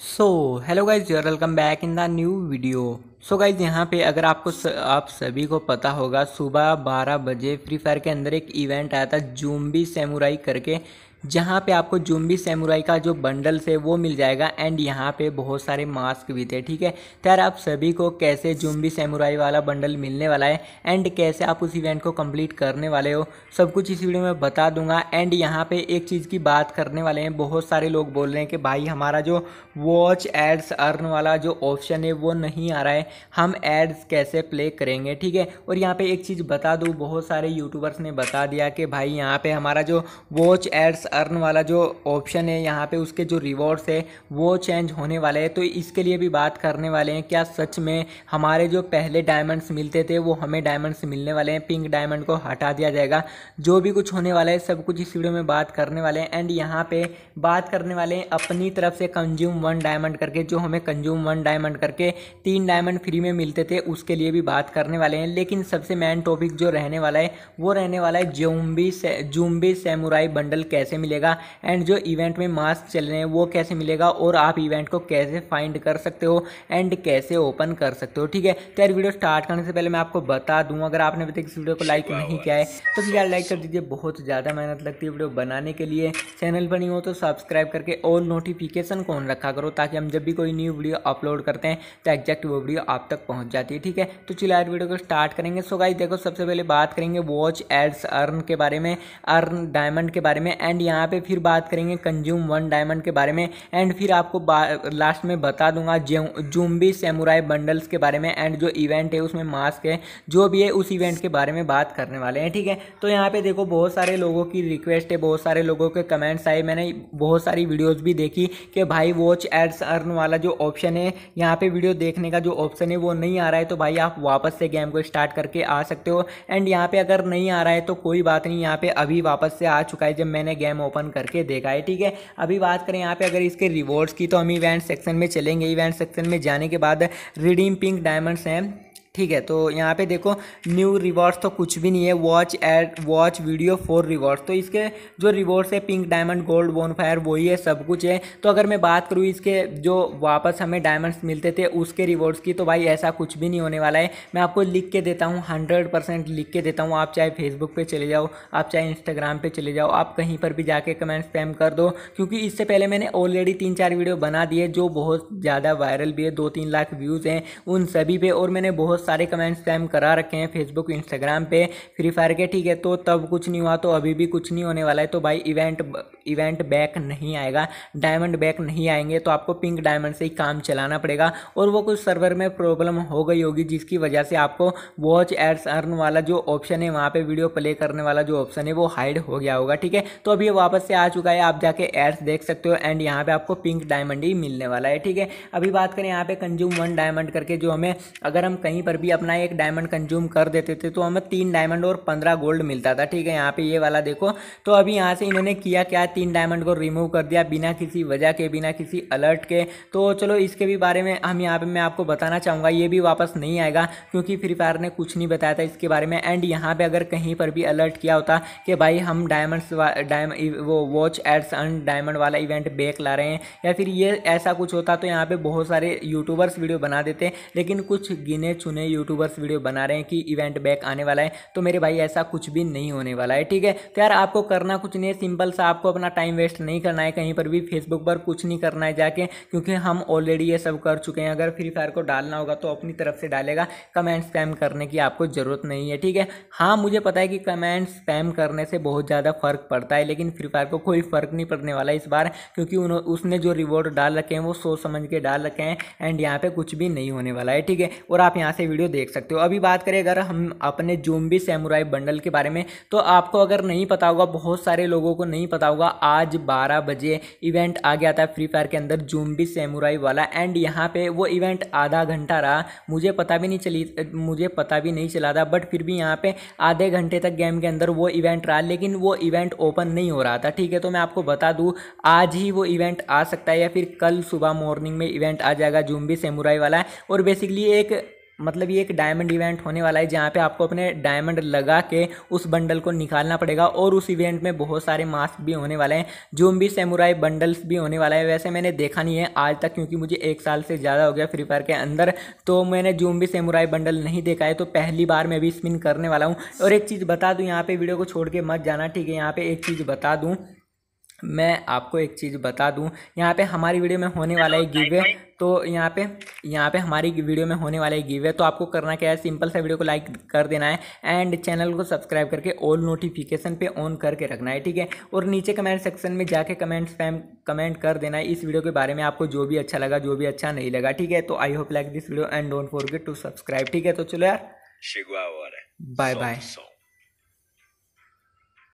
so hello guys welcome back in the new video so guys यहाँ पे अगर आपको स, आप सभी को पता होगा सुबह 12 बजे फ्री फायर के अंदर एक इवेंट आया था जूम्बी सेमुराई करके जहाँ पे आपको जुम्बी सेमुराई का जो बंडल्स है वो मिल जाएगा एंड यहाँ पे बहुत सारे मास्क भी थे ठीक है तो यार आप सभी को कैसे जुम्बी सेमुराई वाला बंडल मिलने वाला है एंड कैसे आप उस इवेंट को कंप्लीट करने वाले हो सब कुछ इस वीडियो में बता दूंगा एंड यहाँ पे एक चीज़ की बात करने वाले हैं बहुत सारे लोग बोल रहे हैं कि भाई हमारा जो वॉच एड्स अर्न वाला जो ऑप्शन है वो नहीं आ रहा है हम एड्स कैसे प्ले करेंगे ठीक है और यहाँ पर एक चीज़ बता दूँ बहुत सारे यूट्यूबर्स ने बता दिया कि भाई यहाँ पर हमारा जो वॉच एड्स अर्न वाला जो ऑप्शन है यहाँ पे उसके जो रिवॉर्ड्स है वो चेंज होने वाले हैं तो इसके लिए भी बात करने वाले हैं क्या सच में हमारे जो पहले डायमंड्स मिलते थे वो हमें डायमंड्स मिलने वाले हैं पिंक डायमंड को हटा दिया जाएगा जो भी कुछ होने वाला है सब कुछ इस वीडियो में बात करने वाले हैं एंड यहाँ पे बात करने वाले हैं अपनी तरफ से कंज्यूम वन डायमंड करके जो हमें कंज्यूम वन डायमंड करके तीन डायमंड फ्री में मिलते थे उसके लिए भी बात करने वाले हैं लेकिन सबसे मेन टॉपिक जो रहने वाला है वो रहने वाला है जूम्बी से जूम्बी सेमुराई बंडल कैसे मिलेगा एंड जो इवेंट में मास्क चल रहे हैं वो कैसे मिलेगा और आप इवेंट को कैसे फाइंड कर सकते हो एंड कैसे ओपन कर सकते हो ठीक है तो यार वीडियो स्टार्ट करने से पहले मैं आपको बता दूँ अगर आपने अभी तक इस वीडियो को लाइक नहीं किया है तो फिर यार लाइक कर दीजिए बहुत ज़्यादा मेहनत लगती है वीडियो बनाने के लिए चैनल पर नहीं हो तो सब्सक्राइब करके ऑल नोटिफिकेशन को ऑन रखा करो ताकि हम जब भी कोई न्यू वीडियो अपलोड करते हैं तो एग्जैक्ट वो वीडियो आप तक पहुँच जाती है ठीक है तो चलिए यार वीडियो को स्टार्ट करेंगे सो गाइस देखो सबसे पहले बात करेंगे वॉच एड्स अर्न के बारे में अर्न डायमंड के बारे में एंड यहाँ पे फिर बात करेंगे कंज्यूम वन डायमंड के बारे में एंड फिर आपको लास्ट में बता दूंगा जूम्बी सेमुराई बंडल्स के बारे में एंड जो इवेंट है उसमें मास्क है जो भी है उस इवेंट के बारे में बात करने वाले हैं ठीक है तो यहाँ पे देखो बहुत सारे लोगों की रिक्वेस्ट है बहुत सारे लोगों के कमेंट्स आए मैंने बहुत सारी वीडियोज़ भी देखी कि भाई वॉच एड्स अर्न वाला जो ऑप्शन है यहाँ पे वीडियो देखने का जो ऑप्शन है वो नहीं आ रहा है तो भाई आप वापस से गेम को स्टार्ट करके आ सकते हो एंड यहाँ पे अगर नहीं आ रहा है तो कोई बात नहीं यहाँ पे अभी वापस से आ चुका है जब मैंने गेम हम ओपन करके देखा है ठीक है अभी बात करें यहाँ पे अगर इसके रिवॉर्ड्स की तो हम इवेंट सेक्शन में चलेंगे इवेंट सेक्शन में जाने के बाद रिडीम पिंक डायमंड्स हैं ठीक है तो यहाँ पे देखो न्यू रिवॉर्ड्स तो कुछ भी नहीं है watch ad watch video for rewards तो इसके जो रिवॉर्ड्स है pink diamond gold bonfire वही है सब कुछ है तो अगर मैं बात करूँ इसके जो वापस हमें डायमंड्स मिलते थे उसके रिवॉर्ड्स की तो भाई ऐसा कुछ भी नहीं होने वाला है मैं आपको लिख के देता हूँ हंड्रेड परसेंट लिख के देता हूँ आप चाहे फेसबुक पर चले जाओ आप चाहे इंस्टाग्राम पर चले जाओ आप कहीं पर भी जाके कमेंट्स स्पैम कर दो क्योंकि इससे पहले मैंने ऑलरेडी तीन चार वीडियो बना दिए जो बहुत ज़्यादा वायरल भी है दो तीन लाख व्यूज़ हैं उन सभी पर और मैंने बहुत सारे कमेंट्स स्पैम करा रखे हैं फेसबुक इंस्टाग्राम पे फ्री फायर के ठीक है तो तब कुछ नहीं हुआ तो अभी भी कुछ नहीं होने वाला है तो भाई इवेंट इवेंट बैक नहीं आएगा डायमंड बैक नहीं आएंगे तो आपको पिंक डायमंड से ही काम चलाना पड़ेगा और वो कुछ सर्वर में प्रॉब्लम हो गई होगी जिसकी वजह से आपको वॉच एड्स अर्न वाला जो ऑप्शन है वहाँ पर वीडियो प्ले करने वाला जो ऑप्शन है वो हाइड हो गया होगा ठीक है तो अभी वापस से आ चुका है आप जाके एड्स देख सकते हो एंड यहाँ पर आपको पिंक डायमंड ही मिलने वाला है ठीक है अभी बात करें यहाँ पर कंज्यूम वन डायमंड करके जो हमें अगर हम कहीं पर भी अपना एक डायमंड कंज्यूम कर देते थे तो हमें तीन डायमंड और पंद्रह गोल्ड मिलता था ठीक है यहाँ पे ये वाला देखो तो अभी यहाँ से इन्होंने किया क्या तीन डायमंड को रिमूव कर दिया बिना किसी वजह के बिना किसी अलर्ट के तो चलो इसके भी बारे में हम यहाँ पर मैं आपको बताना चाहूँगा ये भी वापस नहीं आएगा क्योंकि फ्री फायर ने कुछ नहीं बताया था इसके बारे में एंड यहाँ पर अगर कहीं पर भी अलर्ट किया होता कि भाई हम डायमंड्स डायम वो वॉच एड्स एंड डायमंड वाला इवेंट बेक ला रहे हैं या फिर ये ऐसा कुछ होता तो यहाँ पर बहुत सारे यूट्यूबर्स वीडियो बना देते लेकिन कुछ गिने चुने नए यूट्यूबर्स वीडियो बना रहे हैं कि इवेंट बैक आने वाला है तो मेरे भाई ऐसा कुछ भी नहीं होने वाला है ठीक है तो यार आपको करना कुछ नहीं है सिंपल सा आपको अपना टाइम वेस्ट नहीं करना है कहीं पर भी फेसबुक पर कुछ नहीं करना है जाके क्योंकि हम ऑलरेडी ये सब कर चुके हैं अगर फ्री फायर को डालना होगा तो अपनी तरफ से डालेगा कमेंट स्पैम करने की आपको ज़रूरत नहीं है ठीक है हाँ मुझे पता है कि कमेंट स्पैम करने से बहुत ज़्यादा फर्क पड़ता है लेकिन फ्री फायर को कोई फर्क नहीं पड़ने वाला इस बार क्योंकि उसने जो रिवॉर्ड डाल रखे हैं वो सोच समझ के डाल रखे हैं एंड यहाँ पे कुछ भी नहीं होने वाला है ठीक है और आप यहाँ से वीडियो देख सकते हो अभी बात करें अगर हम अपने जूम्बी सेमुराई बंडल के बारे में तो आपको अगर नहीं पता होगा बहुत सारे लोगों को नहीं पता होगा आज बारह बजे इवेंट आ गया था फ्री फायर के अंदर जूम्बी सेमुराई वाला एंड यहाँ पे वो इवेंट आधा घंटा रहा मुझे पता भी नहीं चली मुझे पता भी नहीं चला था बट फिर भी यहाँ पर आधे घंटे तक गेम के अंदर वो इवेंट रहा लेकिन वो इवेंट ओपन नहीं हो रहा था ठीक है तो मैं आपको बता दूँ आज ही वो इवेंट आ सकता है या फिर कल सुबह मॉर्निंग में इवेंट आ जाएगा जूम्बी सेमुराई वाला और बेसिकली एक मतलब ये एक डायमंड इवेंट होने वाला है जहाँ पे आपको अपने डायमंड लगा के उस बंडल को निकालना पड़ेगा और उस इवेंट में बहुत सारे मास्क भी होने वाले हैं भी सेमुराई बंडल्स भी होने वाला है वैसे मैंने देखा नहीं है आज तक क्योंकि मुझे एक साल से ज़्यादा हो गया फ्री फायर के अंदर तो मैंने भी सेमुराई बंडल नहीं देखा है तो पहली बार मैं भी स्पिन करने वाला हूँ और एक चीज़ बता दूँ यहाँ पर वीडियो को छोड़ के मत जाना ठीक है यहाँ पर एक चीज़ बता दूँ मैं आपको एक चीज़ बता दूं यहाँ पे हमारी वीडियो में होने वाला है गिवे तो यहाँ पे यहाँ पे हमारी वीडियो में होने वाला है गिवे तो आपको करना क्या है सिंपल सा वीडियो को लाइक कर देना है एंड चैनल को सब्सक्राइब करके ऑल नोटिफिकेशन पे ऑन करके रखना है ठीक है और नीचे कमेंट सेक्शन में जाके कमेंट स्पैम कमेंट कर देना है इस वीडियो के बारे में आपको जो भी अच्छा लगा जो भी अच्छा नहीं लगा ठीक है तो I hope like this video and don't forget to subscribe ठीक है तो चलो यार बाय बाय